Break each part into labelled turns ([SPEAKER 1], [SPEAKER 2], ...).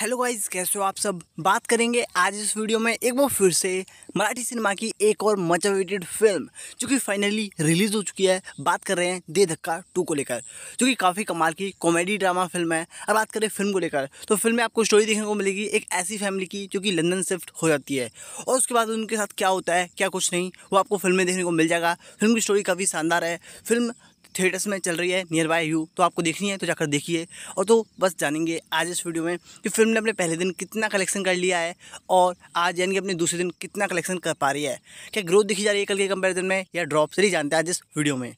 [SPEAKER 1] hello guys कैसे हो आप सब बात करेंगे आज इस वीडियो में एक बार फिर से मराठी सिनेमा की एक और मच अवेटेड फिल्म जो कि फाइनली रिलीज़ हो चुकी है बात कर रहे हैं दे धक्का टू को लेकर जो कि काफ़ी कमाल की कॉमेडी ड्रामा फिल्म है और बात करें फिल्म को लेकर तो फिल्म में आपको स्टोरी देखने को मिलेगी एक ऐसी फैमिली की जो कि लंदन शिफ्ट हो जाती है और उसके बाद उनके साथ क्या होता है क्या कुछ नहीं वो आपको फिल्म में देखने को मिल जाएगा फिल्म की स्टोरी काफ़ी शानदार है फिल्म थिएटर्स में चल रही है नियर बाय यू तो आपको देखनी है तो जाकर देखिए और तो बस जानेंगे आज इस वीडियो में कि फिल्म ने अपने पहले दिन कितना कलेक्शन कर लिया है और आज यानी कि अपने दूसरे दिन कितना कलेक्शन कर पा रही है क्या ग्रोथ दिखी जा रही है कल के कंपेरिजन में या ड्रॉप से जानते हैं आज इस वीडियो में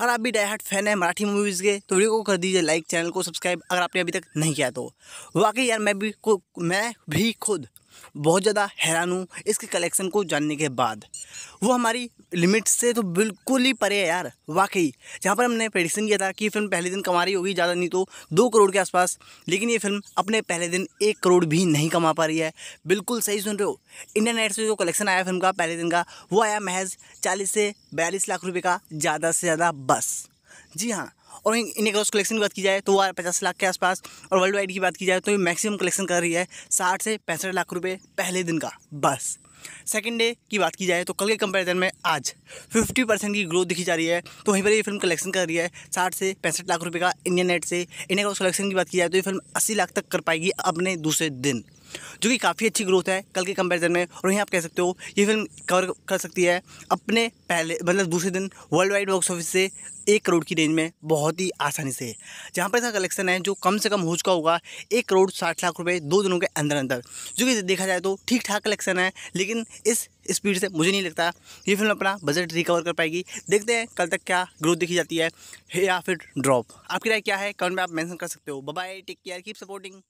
[SPEAKER 1] अगर आप भी डायहाट फैन है मराठी मूवीज़ के तो वीडियो को कर दीजिए लाइक चैनल को सब्सक्राइब अगर आपने अभी तक नहीं किया तो वाकई यार मैं भी को मैं भी खुद बहुत ज़्यादा हैरान हूँ इसके कलेक्शन को जानने के बाद वो हमारी लिमिट से तो बिल्कुल ही परे है यार वाकई जहाँ पर हमने प्रेडिक्शन किया था कि फिल्म पहले दिन कमा रही होगी ज़्यादा नहीं तो दो करोड़ के आसपास लेकिन ये फिल्म अपने पहले दिन एक करोड़ भी नहीं कमा पा रही है बिल्कुल सही सुन रहे हो इंटरनेट से जो कलेक्शन आया फिल्म का पहले दिन का वो आया महज चालीस से बयालीस लाख रुपये का ज़्यादा से ज़्यादा बस जी हाँ और इन्हें अगर कलेक्शन की बात की जाए तो वो पचास लाख के आसपास और वर्ल्ड वाइड की बात की जाए तो ये मैक्सिमम कलेक्शन कर रही है साठ से पैंसठ लाख रुपये पहले दिन का बस सेकेंड डे की बात की जाए तो कल के कंपैरिजन में आज 50 परसेंट की ग्रोथ दिखी जा रही है तो वहीं पर ये फिल्म कलेक्शन कर रही है साठ से पैंसठ लाख रुपए का इंडियन नेट से इंडिया का कलेक्शन की बात की जाए तो ये फिल्म अस्सी लाख तक कर पाएगी अपने दूसरे दिन जो कि काफ़ी अच्छी ग्रोथ है कल के कंपैरिजन में और यहीं आप कह सकते हो ये फिल्म कवर कर सकती है अपने पहले मतलब दूसरे दिन वर्ल्ड वाइड बॉक्स ऑफिस से एक करोड़ की रेंज में बहुत ही आसानी से जहाँ पर इसका कलेक्शन है जो कम से कम हो चुका होगा एक करोड़ साठ लाख रुपए दो दिनों के अंदर अंदर जो कि देखा जाए तो ठीक ठाक कलेक्शन है लेकिन इस स्पीड से मुझे नहीं लगता ये फिल्म अपना बजट रिकवर कर पाएगी देखते हैं कल तक क्या ग्रोथ देखी जाती है या फिर ड्रॉप आपकी राय क्या है कमेंट में आप मैंसन कर सकते हो bye take care keep supporting